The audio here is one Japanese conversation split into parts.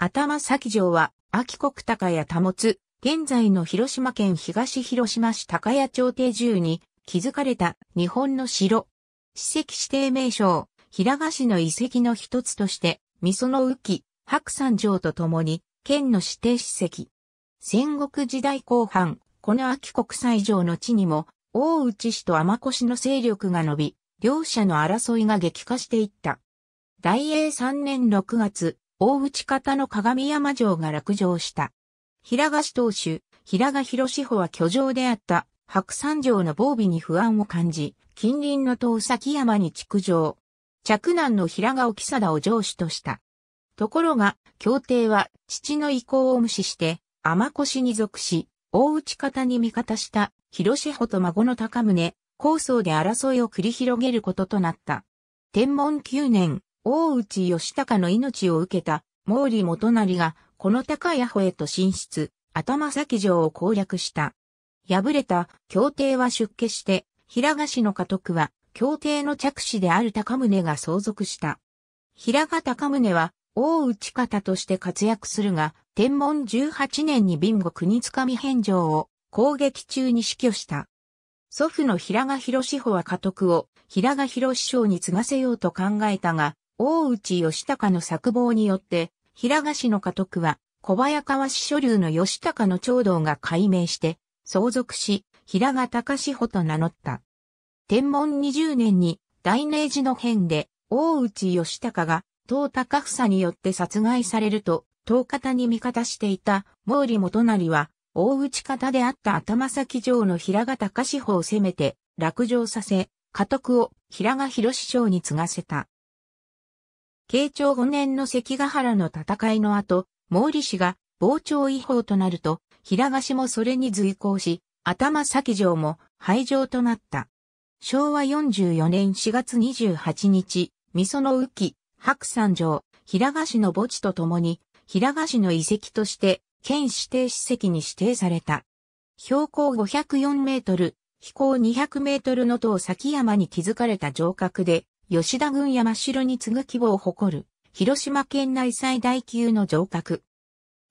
頭先城は、秋国高屋保つ、現在の広島県東広島市高屋町定住に、築かれた日本の城。史跡指定名称、平賀市の遺跡の一つとして、味噌の浮き、白山城と共に、県の指定史跡。戦国時代後半、この秋国際城の地にも、大内氏と天越の勢力が伸び、両者の争いが激化していった。大英3年6月、大内方の鏡山城が落城した。平賀氏当主、平賀博志保は居城であった白山城の防備に不安を感じ、近隣の遠崎山に築城。着難の平賀沖貞を城主とした。ところが、協定は父の意向を無視して、天越に属し、大内方に味方した広志保と孫の高宗、構想で争いを繰り広げることとなった。天文9年、大内義隆の命を受けた毛利元成がこの高屋穂へと進出、頭先城を攻略した。敗れた協定は出家して、平賀氏の家督は協定の着手である高宗が相続した。平賀高宗は大内方として活躍するが、天文18年に貧後国つかみ返上を攻撃中に死去した。祖父の平賀博志保は家督を平賀博志将に継がせようと考えたが、大内義高の作望によって、平賀氏の家督は、小早川氏所流の義高の長道が改名して、相続し、平賀隆志穂と名乗った。天文20年に、大明寺の変で、大内義高が、東高房によって殺害されると、東方に味方していた毛利元成は、大内方であった頭先城の平賀隆志穂を攻めて、落城させ、家督を平賀広志省に継がせた。慶長5年の関ヶ原の戦いの後、毛利氏が傍聴違法となると、平賀氏もそれに随行し、頭先城も廃城となった。昭和44年4月28日、味噌の雨白山城、平賀氏の墓地とともに、平賀氏の遺跡として、県指定史跡に指定された。標高504メートル、飛行200メートルの塔崎山に築かれた城郭で、吉田郡山城に次ぐ規模を誇る、広島県内最大級の城郭。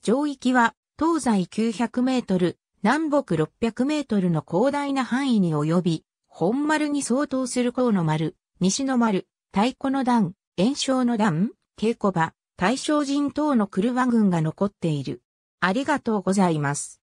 城域は、東西900メートル、南北600メートルの広大な範囲に及び、本丸に相当する甲の丸、西の丸、太鼓の段、炎章の段、稽古場、大正人等の車群が残っている。ありがとうございます。